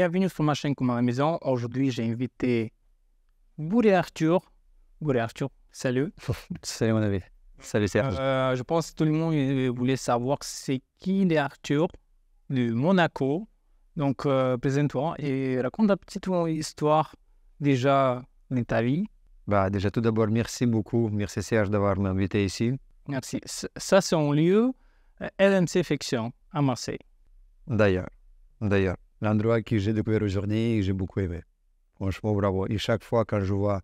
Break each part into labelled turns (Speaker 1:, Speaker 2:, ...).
Speaker 1: bienvenue sur ma chaîne Comme à la maison. Aujourd'hui, j'ai invité Bourré Arthur. Bourré Arthur, salut. salut mon ami. Salut Serge. Euh, je pense que tout le monde euh, voulait savoir c'est qui est Arthur de Monaco. Donc, euh, présente-toi et raconte un petit peu histoire déjà de ta vie. Bah, déjà, tout d'abord, merci beaucoup. Merci Serge d'avoir m'invité ici. Merci. Ça, c'est un lieu LMC Fiction à Marseille. D'ailleurs. D'ailleurs l'endroit que j'ai découvert aujourd'hui et j'ai beaucoup aimé. Franchement, bravo. Et chaque fois, quand je vois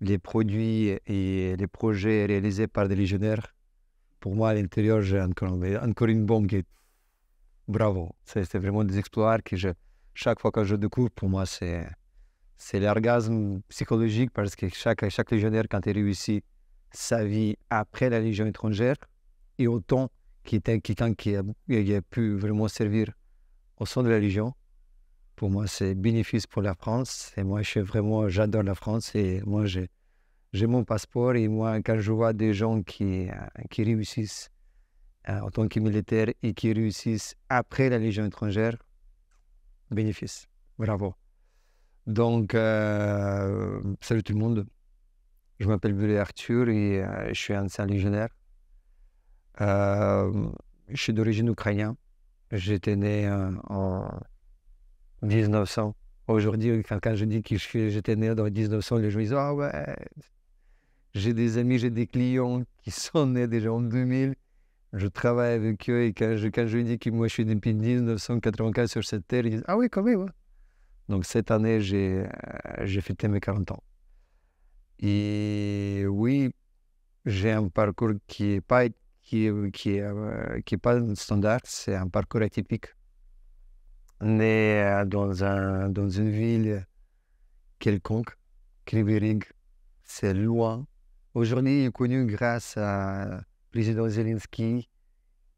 Speaker 1: les produits et les projets réalisés par des légionnaires, pour moi, à l'intérieur, j'ai encore, encore, une bombe qui est... Bravo. C'est vraiment des exploits que je, chaque fois que je découvre, pour moi, c'est c'est l'orgasme psychologique parce que chaque, chaque légionnaire, quand il réussit sa vie après la Légion étrangère, et autant qu'il est quelqu'un qui qui a pu vraiment servir au sein de la Légion. Pour moi, c'est bénéfice pour la France. Et moi, je suis vraiment, j'adore la France. Et moi, j'ai, mon passeport. Et moi, quand je vois des gens qui, qui réussissent euh, en tant que militaires et qui réussissent après la Légion étrangère, bénéfice. Bravo. Donc, euh, salut tout le monde. Je m'appelle Bulé Arthur et euh, je suis ancien légionnaire. je suis d'origine ukrainienne. J'étais né euh, en 1900. Aujourd'hui, quand, je dis que j'étais né dans 1900, les gens disent Ah ouais, j'ai des amis, j'ai des clients qui sont nés déjà en 2000. Je travaille avec eux et quand je, dis que moi je suis depuis 1994 sur cette terre, ils disent Ah oui, quand même. Hein. Donc cette année, j'ai euh, j'ai fêté mes 40 ans. Et oui, j'ai un parcours qui n'est pas qui n'est euh, qui, euh, qui est pas standard, c'est un parcours atypique. Né euh, dans, un, dans une ville quelconque, Krivirig, c'est loin. Aujourd'hui, il est connu grâce à président Zelensky,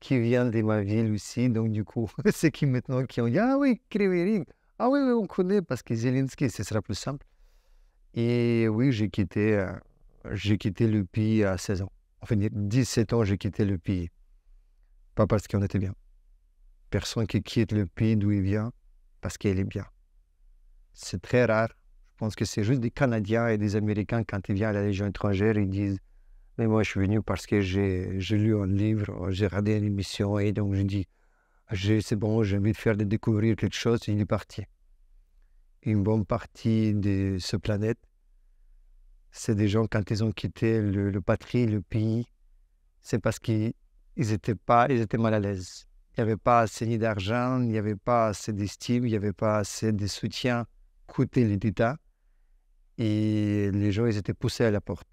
Speaker 1: qui vient de ma ville aussi. Donc, du coup, c'est qui maintenant qui ont dit Ah oui, Krivirig. Ah oui, on connaît parce que Zelensky, ce sera plus simple. Et oui, j'ai quitté, j'ai quitté le pays à 16 ans enfin, 17 ans, j'ai quitté le pays. Pas parce qu'on était bien. Personne qui quitte le pays d'où il vient parce qu'il est bien. C'est très rare. Je pense que c'est juste des Canadiens et des Américains, quand ils viennent à la Légion étrangère, ils disent Mais moi, je suis venu parce que j'ai lu un livre, j'ai regardé une émission, et donc je dis C'est bon, j'ai envie de faire de découvrir quelque chose, et il est parti. Une bonne partie de ce planète c'est des gens, quand ils ont quitté le, patrie, le pays, c'est parce qu'ils étaient, pas, ils étaient mal à l'aise. Il n'y avait pas assez d'argent, il n'y avait pas assez d'estime, il n'y avait pas assez de soutien côté l'État. Et les gens, ils étaient poussés à la porte.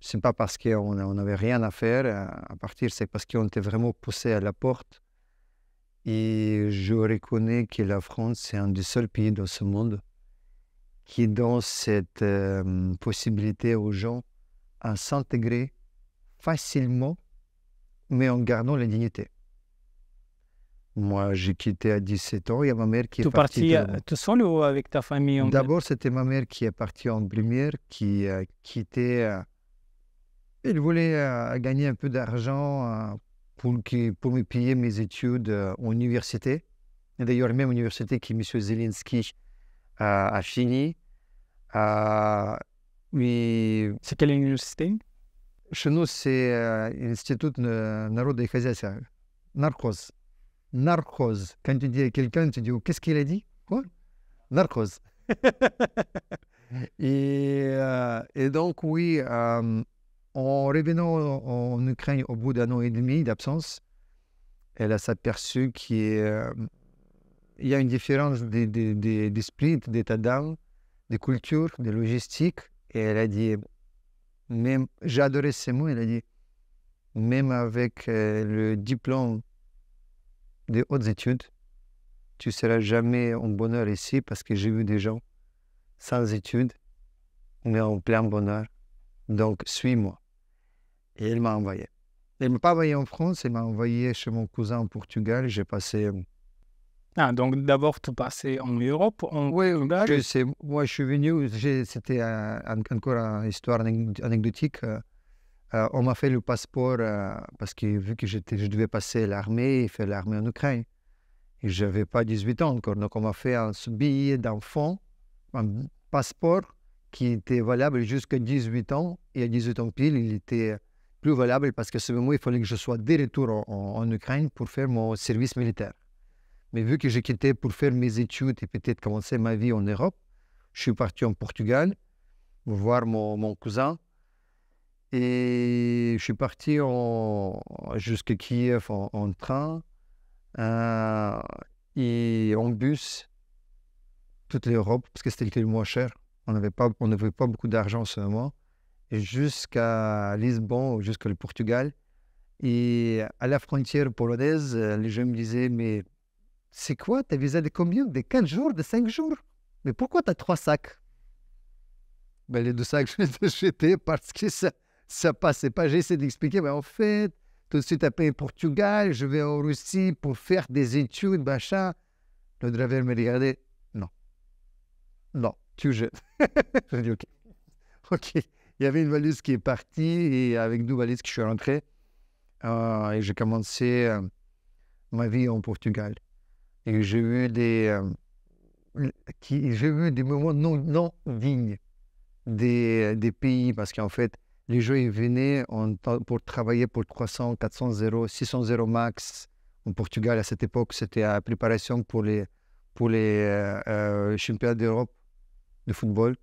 Speaker 1: Ce n'est pas parce qu'on n'avait rien à faire à partir, c'est parce qu'on était vraiment poussés à la porte. Et je reconnais que la France, c'est un des seuls pays dans ce monde qui donne cette euh, possibilité aux gens à s'intégrer facilement, mais en gardant la dignité. Moi, j'ai quitté à 17 ans. Il y a ma mère qui est partie. Euh, tout seul ou avec ta famille D'abord, c'était ma mère qui est partie en première, qui a quitté. Euh, elle voulait gagner un peu d'argent pour, pour me payer mes études en université. Et d'ailleurs, même université qui, M. Zelensky, à Euh, C'est quel université Chez nous, c'est l'Institut euh, народ et хозяйства, наркоз. Наркоз. Quand tu dis à quelqu'un, tu dis oh, qu'est-ce qu'il a dit Quoi Narcos. Euh, et, donc, oui, euh, en revenant en Ukraine au bout d'un an et demi d'absence, elle qu'il y qu'il il y a une différence d'esprit, d'état d'âme, des cultures, des logistiques. Et elle a dit, même, j'adorais ces mots, elle a dit, même avec euh, le diplôme des hautes études, tu ne seras jamais en bonheur ici parce que j'ai vu des gens sans études, mais en plein bonheur. Donc, suis-moi. Et elle m'a envoyé. Elle ne m'a pas envoyé en France, elle m'a envoyé chez mon cousin au Portugal. J'ai passé euh, ah, donc d'abord, tout passé en Europe. Oui, je Moi, je suis venu, c'était encore une histoire anecdotique. Euh, euh, on m'a fait le passeport euh, parce que vu que je devais passer l'armée et faire l'armée en Ukraine. Et je n'avais pas 18 ans encore. Donc, on m'a fait un billet d'enfant, un passeport qui était valable jusqu'à 18 ans. Et à 18 ans pile, il était plus valable parce que ce moment, il fallait que je sois de retour en Ukraine pour faire mon service militaire. Mais vu que j'ai quitté pour faire mes études et peut-être commencer ma vie en Europe, je suis parti en Portugal voir mon, cousin. Et je suis parti jusqu'à Kiev en, train euh, et en bus, toute l'Europe, parce que c'était le moins cher. On n'avait pas, pas beaucoup d'argent en ce moment, jusqu'à Lisbonne, jusqu'au Portugal. Et à la frontière polonaise, les gens me disaient, mais c'est quoi ta visé de combien De 15 jours De 5 jours Mais pourquoi tu as trois sacs ben, Les deux sacs, je les ai jetés parce que ça ne passait pas. J'ai essayé d'expliquer, mais ben, en fait, tout de suite après Portugal, je vais en Russie pour faire des études, machin. Le driver me regardait, non. Non, tu jettes. J'ai dit, OK. OK. Il y avait une valise qui est partie et avec deux valises que je suis rentré. Euh, et j'ai commencé euh, ma vie en Portugal et j'ai eu des, euh, j'ai eu des moments non, non dignes des, euh, des pays parce qu'en fait, les gens ils venaient pour travailler pour 300, 400 0 600 0 max. En Portugal, à cette époque, c'était la préparation pour les, pour les euh, championnats d'Europe de football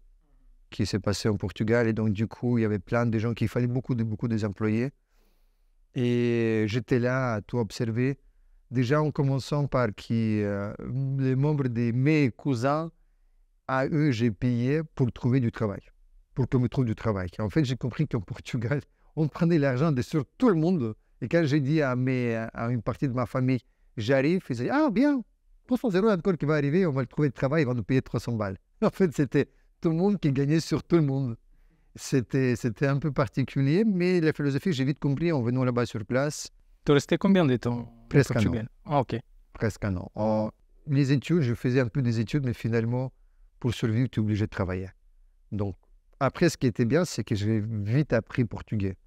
Speaker 1: qui s'est passé en Portugal. Et donc, du coup, il y avait plein de gens qui fallait beaucoup de beaucoup des employés. Et j'étais là à tout observer. Déjà en commençant par qui euh, les membres de mes cousins, à eux, j'ai payé pour trouver du travail, pour qu'on me trouve du travail. En fait, j'ai compris qu'en Portugal, on prenait l'argent de sur tout le monde. Et quand j'ai dit à, mes, à une partie de ma famille, j'arrive, ils disaient, ah bien, 300 euros encore qui va arriver, on va le trouver du travail, il va nous payer 300 balles. En fait, c'était tout le monde qui gagnait sur tout le monde. C'était, c'était un peu particulier, mais la philosophie, j'ai vite compris en venant là-bas sur place. Tu restais combien de temps Presque un an. Ah, ok. Presque un an. les études, je faisais un peu des études, mais finalement, pour survivre, tu es obligé de travailler. Donc, après, ce qui était bien, c'est que j'ai vite appris portugais.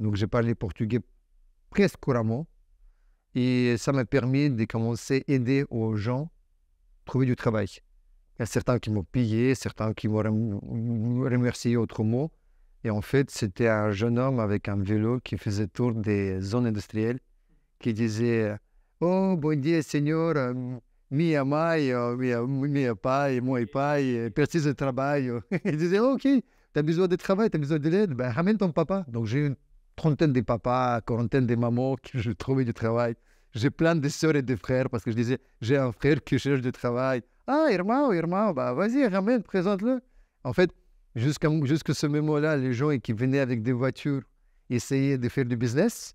Speaker 1: Donc, j'ai parlé portugais presque couramment. Et ça m'a permis de commencer à aider aux gens à trouver du travail. Il y a certains qui m'ont payé, certains qui m'ont remercié autrement. Et en fait, c'était un jeune homme avec un vélo qui faisait tour des zones industrielles qui disait Oh, bon Dieu, Seigneur, mia mãe, mia mia pai, mon pai, persiste de travail. Il disait Ok, tu as besoin de travail, tu as besoin de l'aide, ben, ramène ton papa. Donc j'ai une trentaine de papas, quarantaine de mamans qui je trouvais du travail. J'ai plein de sœurs et de frères parce que je disais J'ai un frère qui cherche du travail. Ah, Irmao, Irmao, bah, vas-y, ramène, présente-le. En fait, jusqu'à ce moment-là, les gens qui venaient avec des voitures essayaient de faire du business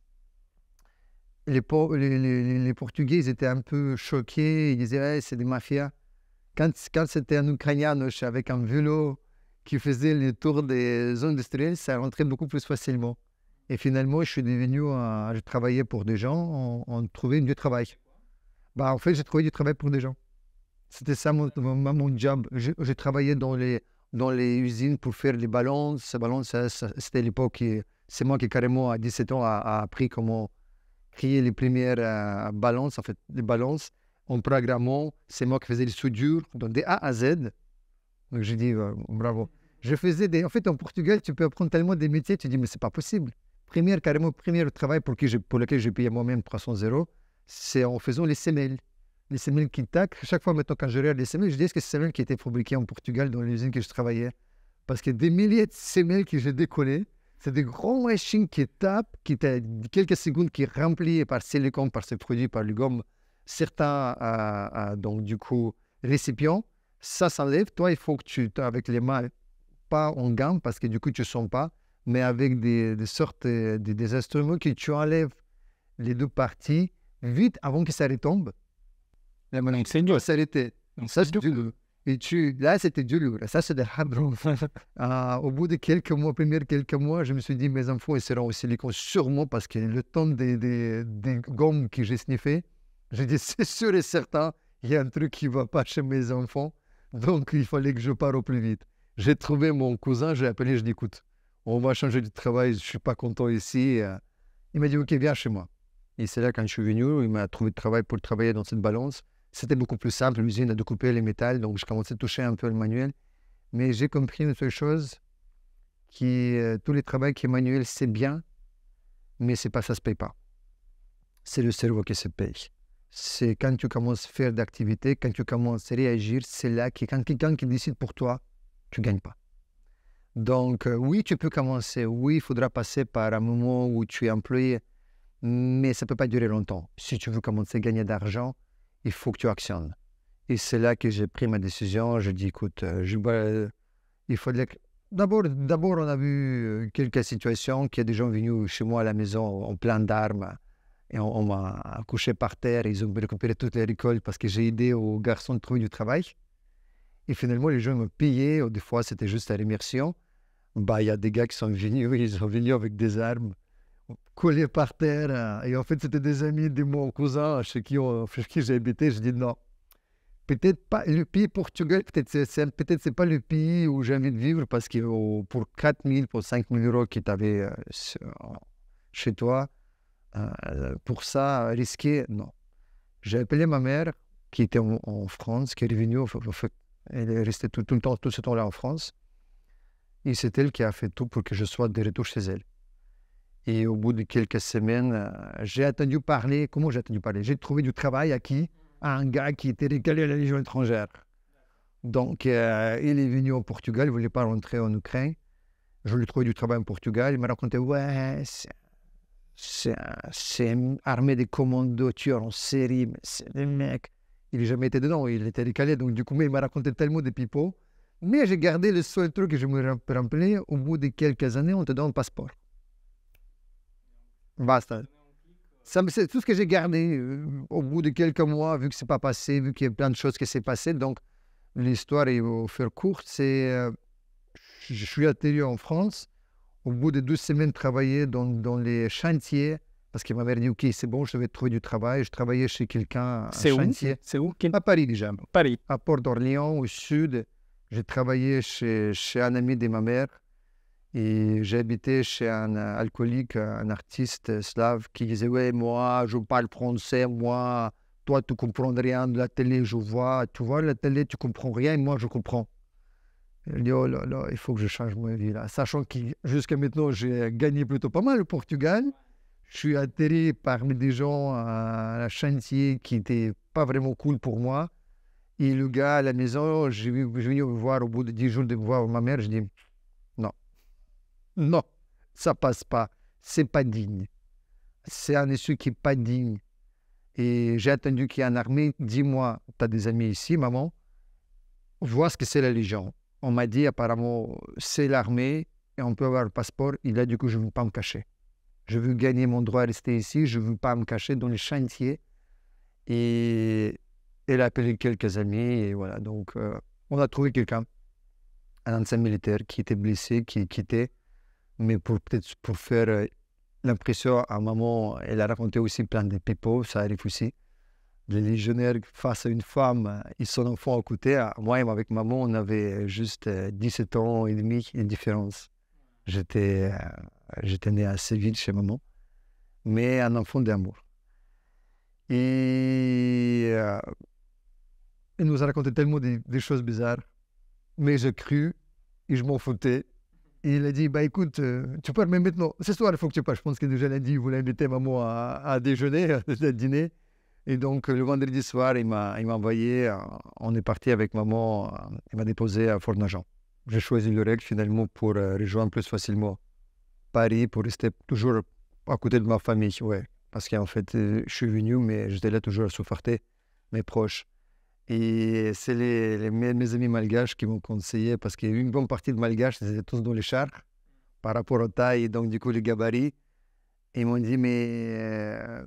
Speaker 1: les, Portugais étaient un peu choqués. Ils disaient eh, c'est des mafias. Quand, c'était un Ukrainien avec un vélo qui faisait le tour des zones industrielles, ça rentrait beaucoup plus facilement. Et finalement, je suis devenu, à je travaillais pour des gens, on, trouvait du travail. Bah, en fait, j'ai trouvé du travail pour des gens. C'était ça mon, job. Je, je, travaillais dans les, dans les usines pour faire les ballons. Ces c'était l'époque, c'est moi qui carrément à 17 ans a appris comment créer les premières euh, balances, en fait, les balances en programmant. C'est moi qui faisais les soudures, donc des A à Z. Donc j'ai dit euh, bravo. Je faisais des. En fait, en Portugal, tu peux apprendre tellement des métiers, tu dis, mais c'est pas possible. Première, carrément, premier travail pour, qui je, pour lequel j'ai payé moi-même 300 euros, c'est en faisant les semelles. Les semelles qui tac. Chaque fois maintenant, quand je regarde les semelles, je dis, est-ce que c'est semelles qui étaient fabriquées en Portugal dans l'usine que je travaillais Parce que des milliers de semelles que j'ai décollées, c'est des gros machines qui tapent, qui quelques secondes qui remplies par silicone, par ces produits, par le gomme, certains, euh, euh, donc du coup, récipients. Ça s'enlève. Toi, il faut que tu, avec les mains, pas en gamme, parce que du coup, tu ne sens pas, mais avec des, sortes, euh, de, des, instruments que tu enlèves les deux parties vite avant que ça retombe. Ça, c'est et tu, là, c'était du lourd. Ça, c'est des hard ah, au bout de quelques mois, premiers quelques mois, je me suis dit, mes enfants, ils seront aussi les cons sûrement parce que le temps des, des, des gommes que j'ai sniffé, j'ai dit, c'est sûr et certain, il y a un truc qui ne va pas chez mes enfants. Donc, il fallait que je parte au plus vite. J'ai trouvé mon cousin, j'ai appelé, je dit, écoute, on va changer de travail, je ne suis pas content ici. Euh. Il m'a dit, OK, viens chez moi. Et c'est là, quand je suis venu, il m'a trouvé de travail pour travailler dans cette balance. C'était beaucoup plus simple, l'usine a découpé les métals, donc je commençais à toucher un peu le manuel. Mais j'ai compris une seule chose, qui, euh, tous les travaux qui manuel, c'est bien, mais c'est pas, ça se paye pas. C'est le cerveau qui se paye. C'est quand tu commences à faire d'activité, quand tu commences à réagir, c'est là que quand quelqu'un qui décide pour toi, tu gagnes pas. Donc, euh, oui, tu peux commencer. Oui, il faudra passer par un moment où tu es employé, mais ça ne peut pas durer longtemps. Si tu veux commencer à gagner d'argent, il faut que tu actionnes. Et c'est là que j'ai pris ma décision. Je dis, écoute, euh, je, euh, il faudrait D'abord, d'abord, on a vu euh, quelques situations qu'il y a des gens venus chez moi à la maison en plein d'armes. Et on, m'a couché par terre. ils ont récupéré toutes les récoltes parce que j'ai aidé aux garçons de trouver du travail. Et finalement, les gens me payaient. des fois, c'était juste à l'immersion. Bah, il y a des gars qui sont venus, ils sont venus avec des armes. Collé par terre. Euh, et en fait, c'était des amis de mon cousin chez qui, qui j'ai habité. Je dis non. Peut-être pas le pays portugais, peut-être c'est pas le pays où j'ai envie de vivre parce que oh, pour 4 000, pour 5 000 euros que tu euh, euh, chez toi, pour ça, risquer, non. J'ai appelé ma mère qui était en, France, qui est revenue, elle est restée tout, le temps, tout ce temps-là en France. Et c'est elle qui a fait tout pour que je sois de retour chez elle. Et au bout de quelques semaines, euh, j'ai entendu parler, comment j'ai entendu parler J'ai trouvé du travail à qui À un gars qui était régalé à la Légion étrangère. Donc, euh, il est venu au Portugal, il ne voulait pas rentrer en Ukraine. Je lui trouvé du travail en Portugal. Il m'a raconté Ouais, c'est une armée de commandos tueurs en série, mais c'est des mecs. Il n'a jamais été dedans, il était décalé. Donc, du coup, mais il m'a raconté tellement de pipeaux. Mais j'ai gardé le seul truc que je me rappelais au bout de quelques années, on te donne le passeport. Ça, c'est tout ce que j'ai gardé euh, au bout de quelques mois, vu que c'est pas passé, vu qu'il y a plein de choses qui s'est passé. Donc, l'histoire, il faut faire courte, c'est euh, je suis atterri en France. Au bout de deux semaines, travailler dans, dans les chantiers, parce qu'il ma dit Ok, c'est bon, je vais trouver du travail. Je travaillais chez quelqu'un. C'est chantier. C'est où À Paris déjà. Paris. À Port d'Orléans, au sud. J'ai travaillé chez, chez un ami de ma mère et j'habitais chez un euh, alcoolique, euh, un artiste slave qui disait Ouais, moi, je parle français, moi, toi, tu comprends rien de la télé, je vois. Tu vois, la télé, tu comprends rien, et moi, je comprends. Il dit Oh là là, il faut que je change ma vie là. Sachant que jusqu'à maintenant, j'ai gagné plutôt pas mal au Portugal. Je suis atterri parmi des gens à la chantier qui n'était pas vraiment cool pour moi. Et le gars à la maison, j'ai viens me voir au bout de 10 jours de me voir ma mère, je dis non, ça passe pas. C'est pas digne. C'est un issue qui n'est pas digne. Et j'ai attendu qu'il y ait une armée. Dis-moi, tu as des amis ici, maman. Vois ce que c'est la Légion. On m'a dit apparemment, c'est l'armée et on peut avoir le passeport. Il a du coup, je ne veux pas me cacher. Je veux gagner mon droit à rester ici. Je ne veux pas me cacher dans les chantiers. Et elle a appelé quelques amis. Et voilà, donc euh, on a trouvé quelqu'un, un ancien militaire qui était blessé, qui était mais pour peut-être pour faire euh, l'impression à maman, elle a raconté aussi plein de pépos, ça arrive aussi. Les légionnaires face à une femme et euh, son enfant à côté, ah, moi et avec maman, on avait euh, juste 17 ans et demi de différence. J'étais, j'étais né à vite chez maman, mais un enfant d'amour. Et Elle nous a raconté tellement des, choses bizarres, mais j'ai cru et je m'en foutais il a dit, bah écoute, euh, tu parles, mais maintenant, ce soir, il faut que tu parles. Je pense que déjà lundi, voulait inviter maman, à, déjeuner, à dîner. Et donc, euh, le vendredi soir, il m'a, il m'a envoyé, euh, on est parti avec maman, il m'a déposé à Fort J'ai choisi le règle finalement pour rejoindre plus facilement Paris, pour rester toujours à côté de ma famille, ouais. Parce qu'en fait, je suis venu, mais j'étais là toujours à supporter mes proches. Et c'est les, mes amis malgaches qui m'ont conseillé, parce qu'il y une bonne partie de malgaches, c'était étaient tous dans les chars, par rapport aux tailles, donc du coup, les gabarits. ils m'ont dit, mais euh,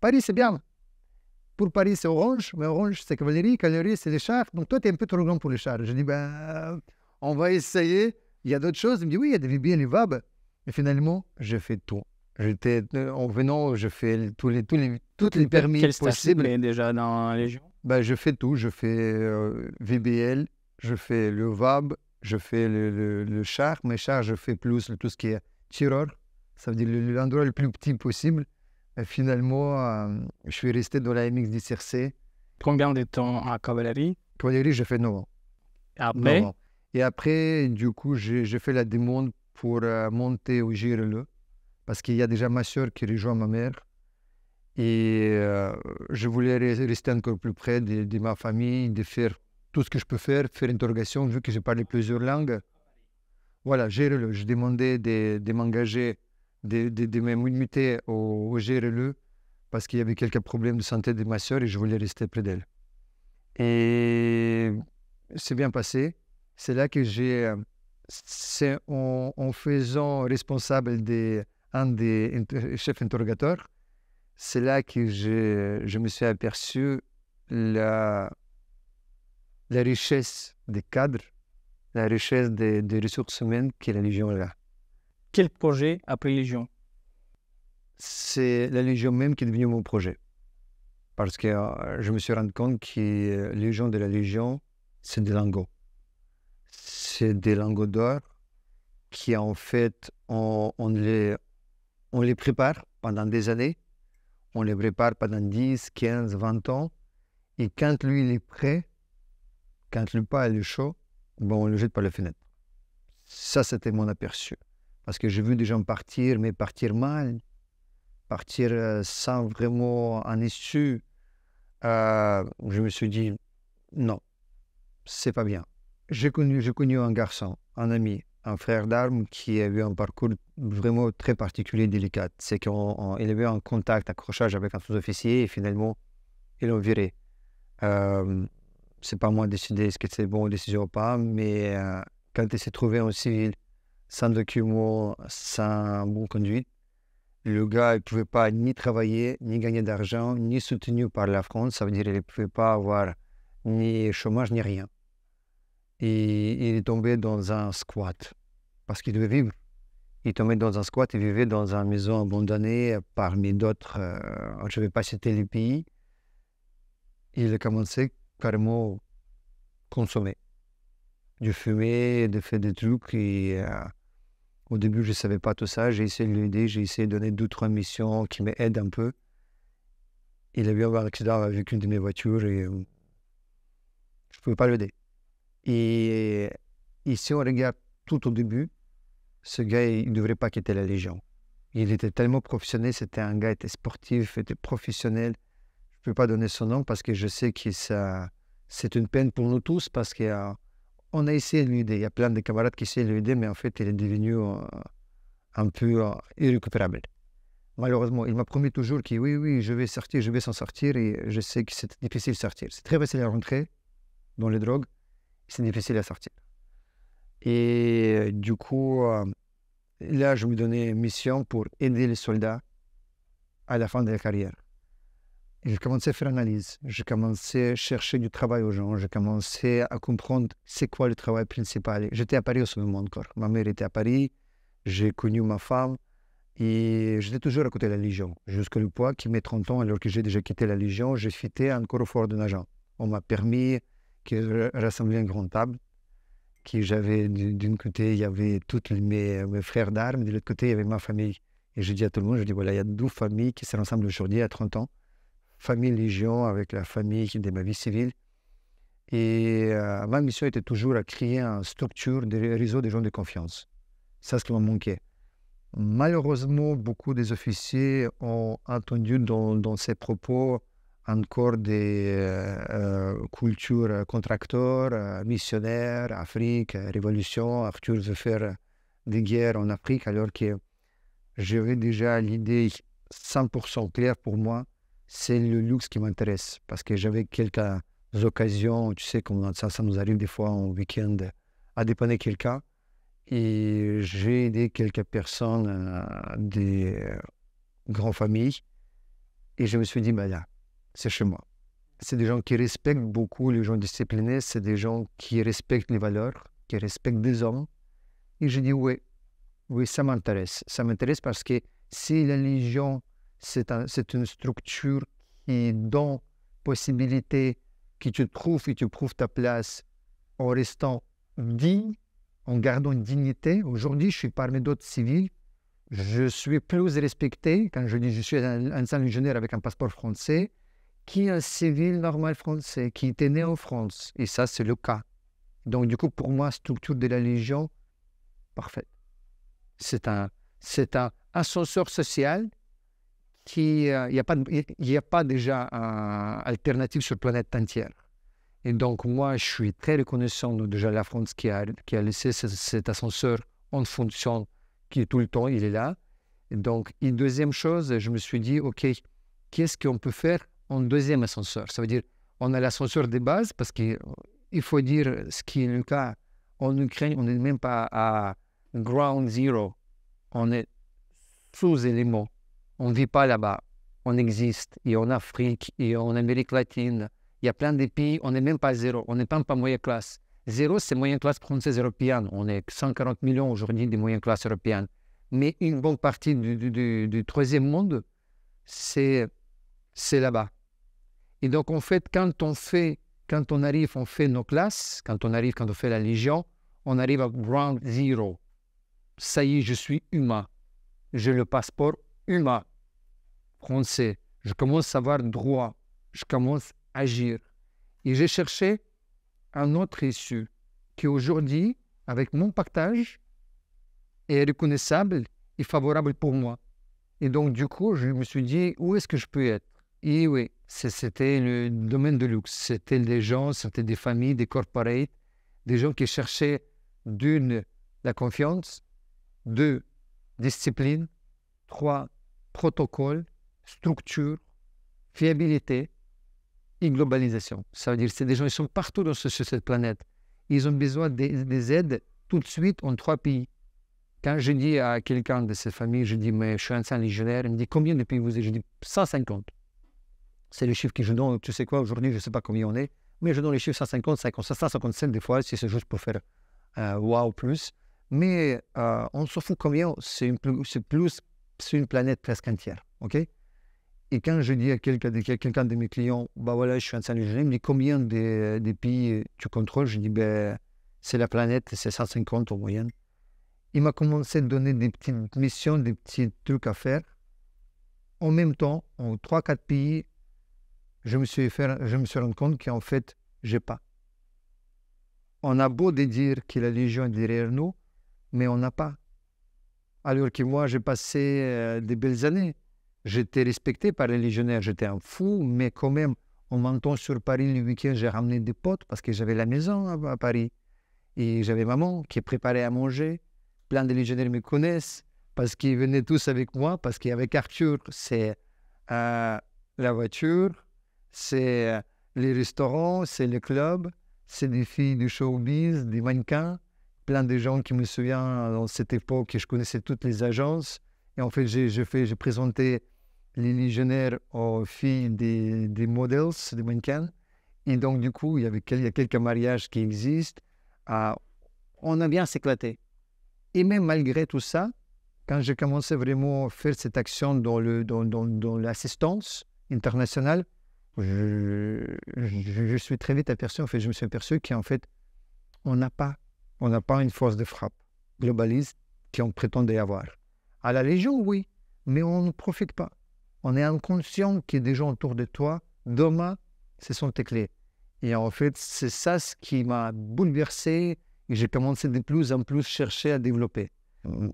Speaker 1: Paris, c'est bien. Pour Paris, c'est orange, mais orange, c'est cavalerie, cavalerie, c'est les chars. Donc toi, tu es un peu trop grand pour les chars. Je dis, ben, on va essayer. Il y a d'autres choses. Il me dit, oui, il y a des VBL les vabes. Mais finalement, j'ai fait tout. J'étais, euh, en venant, je fais tous les, tous les, toutes les permis possibles. déjà dans les Légion bah, je fais tout. Je fais euh, VBL, je fais le VAB, je fais le, char. Mais char, je fais plus tout ce qui est tireur. Ça veut dire l'endroit le plus petit possible. Et finalement, euh, je suis resté dans la MX 10 RC. Combien de temps à cavalerie Cavalerie, j'ai fait 9 ans. Après ah, Et après, du coup, j'ai fait la demande pour euh, monter au Girelo. parce qu'il y a déjà ma soeur qui rejoint ma mère et euh, je voulais rester encore plus près de, ma famille, de faire tout ce que je peux faire, faire interrogation, vu que je parlais plusieurs langues. Voilà, gérer-le. Je demandais de, m'engager, de, de, me au, au gérer-le, parce qu'il y avait quelques problèmes de santé de ma soeur et je voulais rester près d'elle. Et c'est bien passé. C'est là que j'ai. C'est en, faisant responsable d'un des, un des chefs interrogateurs c'est là que je, me suis aperçu la, la richesse des cadres, la richesse des, ressources humaines que la Légion a. Quel projet après Légion C'est la Légion même qui est devenue mon projet. Parce que euh, je me suis rendu compte que euh, les gens de la Légion, c'est des lingots. C'est des lingots d'or qui, en fait, on, les, on les prépare pendant des années on les prépare pendant 10, 15, 20 ans. Et quand lui, il est prêt, quand le pas est chaud, bon, on le jette par la fenêtre. Ça, c'était mon aperçu. Parce que j'ai vu des gens partir, mais partir mal, partir euh, sans vraiment en issue. Euh, je me suis dit, non, c'est pas bien. J'ai connu, j'ai connu un garçon, un ami, un frère d'armes qui a eu un parcours vraiment très particulier, délicat. C'est qu'il avait un contact, accrochage avec un sous-officier et finalement, ils l'ont viré. Euh, c'est pas moi qui décider ce que c'est bon décision ou pas, mais euh, quand il s'est trouvé en civil, sans documents, sans bon conduite, le gars ne pouvait pas ni travailler, ni gagner d'argent, ni soutenu par la France. Ça veut dire qu'il ne pouvait pas avoir ni chômage, ni rien et il est tombé dans un squat parce qu'il devait vivre. Il est tombé dans un squat, et vivait dans une maison abandonnée euh, parmi d'autres, euh, je ne vais pas citer les pays. Il a commencé carrément à consommer du fumer, de faire des trucs. Et, euh, au début, je ne savais pas tout ça. J'ai essayé de l'aider, j'ai essayé de donner deux, trois missions qui m'aident un peu. Il a eu un accident avec une de mes voitures et je ne pouvais pas l'aider. Et, et si on regarde tout au début, ce gars, il ne devrait pas quitter la Légion. Il était tellement professionnel, c'était un gars, était sportif, était professionnel. Je ne peux pas donner son nom parce que je sais que ça, c'est une peine pour nous tous parce qu'on euh, a essayé de l'aider. Il y a plein de camarades qui essayent de l'aider, mais en fait, il est devenu euh, un peu euh, irrécupérable. Malheureusement, il m'a promis toujours que oui, oui, je vais sortir, je vais s'en sortir et je sais que c'est difficile de sortir. C'est très facile à rentrer dans les drogues, c'est difficile à sortir. Et euh, du coup, euh, là, je me donnais mission pour aider les soldats à la fin de la carrière. Je commençais à faire analyse, je commençais à chercher du travail aux gens, je commençais à comprendre c'est quoi le travail principal. J'étais à Paris au ce moment encore. Ma mère était à Paris, j'ai connu ma femme et j'étais toujours à côté de la Légion. Jusqu'à le poids qui met 30 ans, alors que j'ai déjà quitté la Légion, j'ai un encore au fort de Nagent. On m'a permis que rassemblé une grande table. Qui j'avais d'un côté, il y avait tous mes, mes, frères d'armes, de l'autre côté, il y avait ma famille. Et je dis à tout le monde, je dis voilà, il y a deux familles qui se rassemblent aujourd'hui à 30 ans. Famille Légion avec la famille de ma vie civile. Et euh, ma mission était toujours à créer une structure, des réseaux de gens de confiance. Ça, ce qui m'a manqué. Malheureusement, beaucoup des officiers ont entendu dans ces propos encore des eh, eh, cultures contracteurs, eh, missionnaires, Afrique, révolution. Arthur veut faire des guerres en Afrique, alors que j'avais déjà l'idée 100% claire pour moi, c'est le luxe qui m'intéresse. Parce que j'avais quelques occasions, tu sais, comme ça, ça nous arrive des fois en week-end, à dépanner quelqu'un. Et j'ai aidé quelques personnes euh, des grandes familles. Et je me suis dit, ben bah là, c'est chez moi. C'est des gens qui respectent beaucoup les gens disciplinés, c'est des gens qui respectent les valeurs, qui respectent des hommes. Et je dis oui, oui, ça m'intéresse. Ça m'intéresse parce que si la religion, c'est une structure qui donne possibilité que tu trouves et tu prouves ta place en restant digne, en gardant une dignité. Aujourd'hui, je suis parmi d'autres civils. Je suis plus respecté quand je dis je suis un, un légionnaire avec un passeport français qui est un civil normal français, qui était né en France. Et ça, c'est le cas. Donc, du coup, pour moi, structure de la Légion, parfaite. C'est un, c'est un ascenseur social qui, il euh, n'y a, pas, a pas déjà d'alternative alternative sur la planète entière. Et donc, moi, je suis très reconnaissant de déjà la France qui a, qui a laissé cet ascenseur en fonction, qui est tout le temps, il est là. Et donc, une deuxième chose, je me suis dit, OK, qu'est-ce qu'on peut faire un deuxième ascenseur. Ça veut dire on a l'ascenseur des bases parce qu'il faut dire ce qui est le cas en Ukraine, on n'est même pas à ground zero. On est sous éléments. On ne vit pas là-bas. On existe. Et en Afrique, et en Amérique latine. Il y a plein de pays, on n'est même pas zéro. On n'est même pas moyenne classe. Zéro, c'est moyenne classe française européenne. On est 140 millions aujourd'hui de moyenne classe européenne. Mais une bonne partie du, du troisième monde, c'est là-bas. Et donc, en fait, quand on fait, quand on arrive, on fait nos classes, quand on arrive, quand on fait la Légion, on arrive à ground zero. Ça y est, je suis humain. J'ai le passeport humain, français. Je commence à avoir droit. Je commence à agir. Et j'ai cherché un autre issue qui aujourd'hui, avec mon partage, est reconnaissable et favorable pour moi. Et donc, du coup, je me suis dit, où est-ce que je peux être Et oui, c'était le domaine de luxe. C'était des gens, c'était des familles, des corporates, des gens qui cherchaient d'une, la confiance, deux, discipline, trois, protocole, structure, fiabilité et globalisation. Ça veut dire que des gens, qui sont partout sur cette planète. Ils ont besoin des, aides tout de suite en trois pays quand je dis à quelqu'un de cette famille, je dis, mais je suis un légionnaire, il me dit, combien de pays vous êtes Je dis, 150. C'est le chiffre que je donne. Tu sais quoi, aujourd'hui, je ne sais pas combien on est, mais je donne les chiffres 150, 50, 155 des fois, si c'est juste pour faire un euh, « wow plus. Mais euh, on s'en fout combien, c'est plus, plus c'est une planète presque entière. OK? Et quand je dis à quelqu'un de, de, mes clients, bah voilà, je suis un saint je il me combien de, pays tu contrôles Je dis, ben, c'est la planète, c'est 150 en moyenne. Il m'a commencé à donner des petites missions, des petits trucs à faire. En même temps, en 3-4 pays, je me suis, fait, je me suis rendu compte qu'en fait, j'ai pas. On a beau dire que la Légion est derrière nous, mais on n'a pas. Alors que moi, j'ai passé euh, des belles années. J'étais respecté par les légionnaires, j'étais un fou, mais quand même, en m'entend sur Paris le week-end, j'ai ramené des potes parce que j'avais la maison à, Paris. Et j'avais maman qui préparait à manger. Plein de légionnaires me connaissent parce qu'ils venaient tous avec moi, parce qu'avec Arthur, c'est euh, la voiture, c'est euh, les restaurants, c'est le club, c'est des filles du showbiz, des mannequins, plein de gens qui me souviennent dans cette époque et je connaissais toutes les agences. Et en fait, j'ai, présenté les légionnaires aux filles des, des models, des mannequins. Et donc, du coup, il y, avait, y a quelques mariages qui existent. Ah, on a bien s'éclaté. Et même malgré tout ça, quand j'ai commencé vraiment à faire cette action dans, dans, dans, dans l'assistance internationale, je, je, suis très vite aperçu, en fait, je me suis aperçu qu'en fait, on n'a pas, on n'a pas une force de frappe globaliste qu'on prétendait avoir. À la Légion, oui, mais on ne profite pas. On est inconscient qu'il y a des gens autour de toi. Demain, ce sont tes clés. Et en fait, c'est ça ce qui m'a bouleversé et j'ai commencé de plus en plus chercher à développer.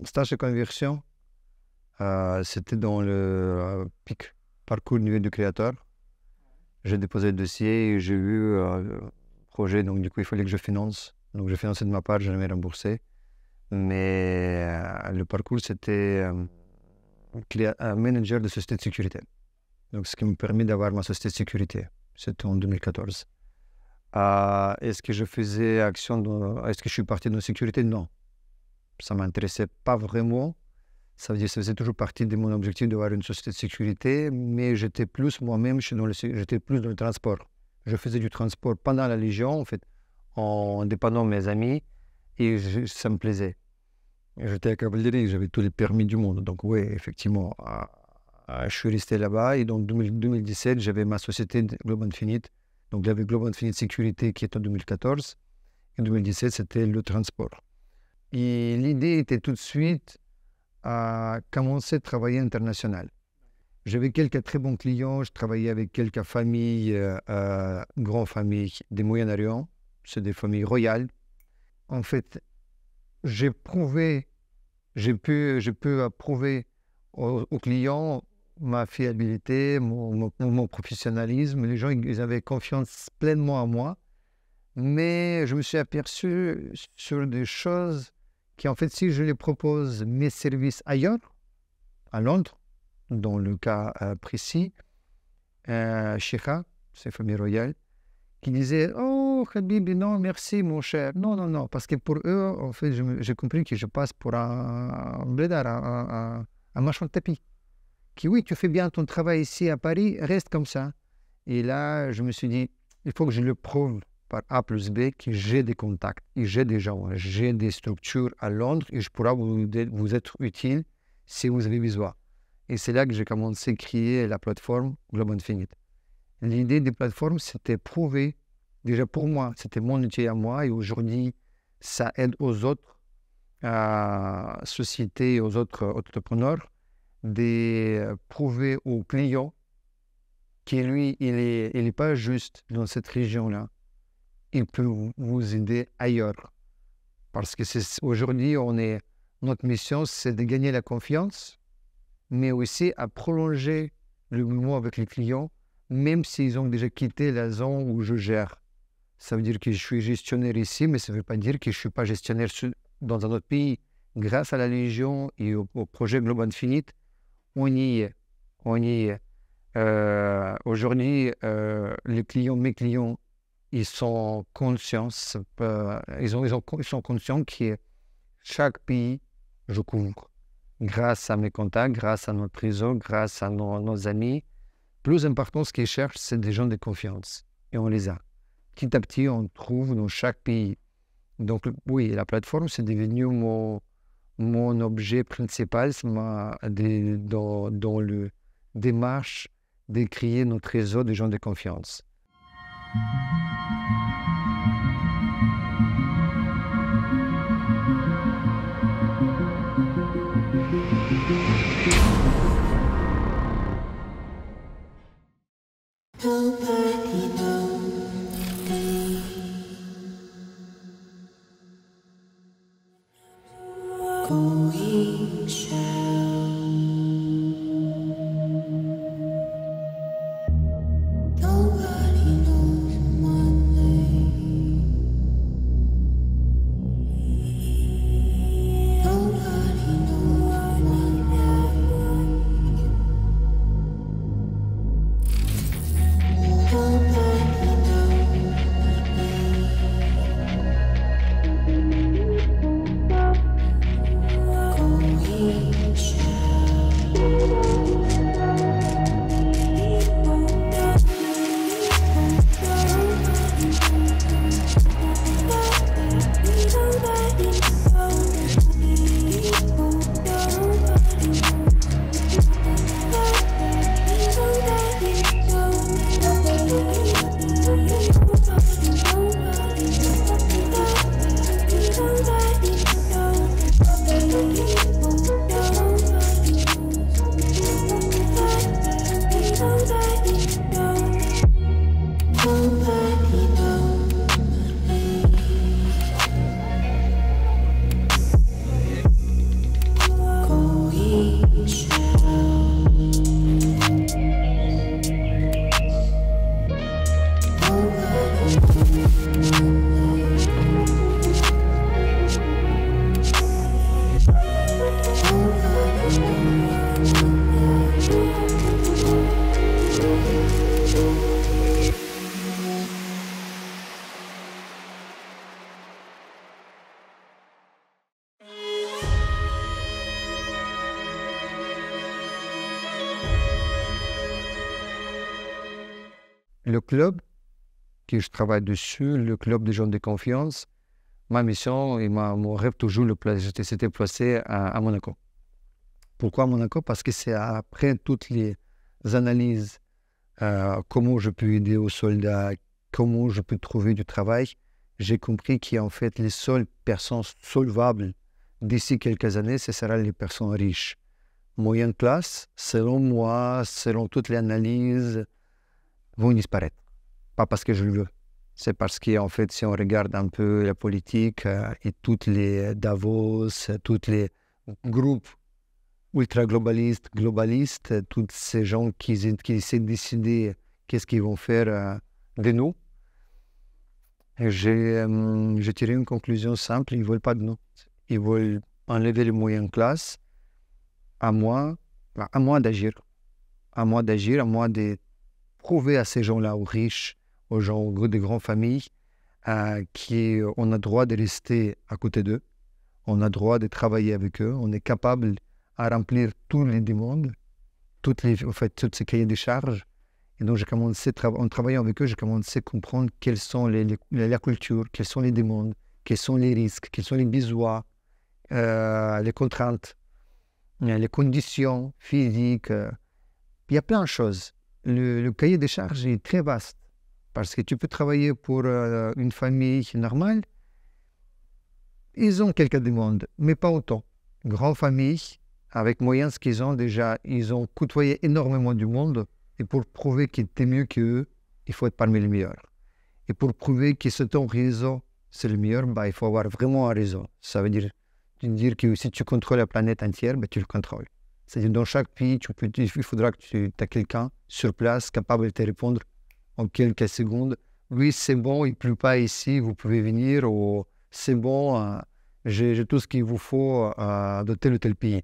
Speaker 1: Stage de conversion, euh, c'était dans le euh, PIC, Parcours Niveau du Créateur. J'ai déposé le dossier, j'ai eu un euh, projet, donc du coup, il fallait que je finance. Donc, j'ai financé de ma part, jamais remboursé. Mais euh, le parcours, c'était euh, un manager de société de sécurité. Donc, ce qui me permet d'avoir ma société de sécurité. C'était en 2014. est-ce que je faisais action, est-ce que je suis parti dans la sécurité Non. Ça ne m'intéressait pas vraiment. Ça veut dire faisait toujours partie de mon objectif d'avoir une société de sécurité, mais j'étais plus moi-même, j'étais plus dans le transport. Je faisais du transport pendant la Légion, en fait, en dépendant de mes amis, et ça me plaisait. J'étais à cavalerie, j'avais tous les permis du monde. Donc oui, effectivement, ah, ah, je suis resté là-bas. Et donc, en 2017, j'avais ma société Globe Infinite. Donc, j'avais Globe Infinite Sécurité qui est en 2014. Et 2017, c'était le transport. Et l'idée était tout de suite à commencer à travailler international. J'avais quelques très bons clients, je travaillais avec quelques familles, euh, euh, grandes familles des Moyen-Orient, c'est des familles royales. En fait, j'ai prouvé, j'ai pu, approuver pu prouver aux, clients ma fiabilité, mon, mon, professionnalisme. Les gens, ils avaient confiance pleinement en moi. Mais je me suis aperçu sur des choses qui en fait, si je lui propose mes services ailleurs, à Londres, dans le cas euh, précis, euh, Sheikha, c'est famille royale, qui disait Oh, Khabib, non, merci, mon cher. Non, non, non, parce que pour eux, en fait, j'ai compris que je passe pour un blédard, un, un, un marchand de tapis. Qui, oui, tu fais bien ton travail ici à Paris, reste comme ça. Et là, je me suis dit Il faut que je le prouve par A plus B que j'ai des contacts et j'ai des gens, j'ai des structures à Londres et je pourrais vous, être utile si vous avez besoin. Et c'est là que j'ai commencé à créer la plateforme Global Infinite. L'idée des plateformes, c'était prouver, déjà pour moi, c'était mon outil à moi et aujourd'hui, ça aide aux autres sociétés, aux autres entrepreneurs de prouver aux clients que lui, il n'est il est pas juste dans cette région-là il peut vous aider ailleurs. Parce que aujourd'hui, on est, notre mission, c'est de gagner la confiance, mais aussi à prolonger le mouvement avec les clients, même s'ils ont déjà quitté la zone où je gère. Ça veut dire que je suis gestionnaire ici, mais ça ne veut pas dire que je ne suis pas gestionnaire dans un autre pays. Grâce à la Légion et au, projet Global Infinite, on y est. On y euh, Aujourd'hui, euh, les clients, mes clients ils sont conscients, ils, sont conscients que chaque pays, je couvre grâce à mes contacts, grâce à notre réseau, grâce à nos, amis. Plus important, ce qu'ils cherchent, c'est des gens de confiance. Et on les a. Petit à petit, on trouve dans chaque pays. Donc oui, la plateforme, c'est devenu mon, objet principal dans, dans le démarche de créer notre réseau de gens de confiance. Thank you. club que je travaille dessus, le club des gens de confiance. Ma mission et ma, mon rêve toujours, c'était placé à, à Monaco. Pourquoi Monaco Parce que c'est après toutes les analyses, euh, comment je peux aider aux soldats, comment je peux trouver du travail, j'ai compris qu'en fait, les seules personnes solvables d'ici quelques années, ce sera les personnes riches. Moyenne classe, selon moi, selon toutes les analyses, vont disparaître pas parce que je le veux. C'est parce qu'en fait, si on regarde un peu la politique euh, et toutes les euh, Davos, euh, tous les groupes ultra-globalistes, globalistes, tous ces gens qui, qui essaient de décider qu'est-ce qu'ils vont faire de nous, j'ai tiré une conclusion simple, ils ne veulent pas de nous. Ils veulent enlever les moyens classe à moi, à moi d'agir. À moi d'agir, à moi de prouver à ces gens-là, aux riches, aux gens des grandes familles, euh, qui on a droit de rester à côté d'eux, on a droit de travailler avec eux, on est capable à remplir tous les demandes, toutes les, fait, toutes ces cahiers de charges. Et donc, j'ai commencé, en travaillant avec eux, j'ai commencé à comprendre quelles sont les, la culture, quelles sont les demandes, quels sont les risques, quels sont les besoins, euh, les contraintes, euh, les conditions physiques. Il y a plein de choses. Le, cahier de charges est très vaste. Parce que tu peux travailler pour euh, une famille normale. Ils ont quelques demandes, mais pas autant. Grande famille, avec moyens qu'ils ont déjà, ils ont côtoyé énormément du monde. Et pour prouver qu'ils étaient mieux qu'eux, il faut être parmi les meilleurs. Et pour prouver que c'est ton réseau, c'est le meilleur, bah, il faut avoir vraiment un réseau. Ça veut dire, dire que si tu contrôles la planète entière, bah, tu le contrôles. C'est-à-dire dans chaque pays, tu peux, il faudra que tu aies quelqu'un sur place capable de te répondre en quelques secondes. Oui, c'est bon, il ne pleut pas ici, vous pouvez venir. Ou c'est bon, euh, j'ai tout ce qu'il vous faut de tel ou tel pays.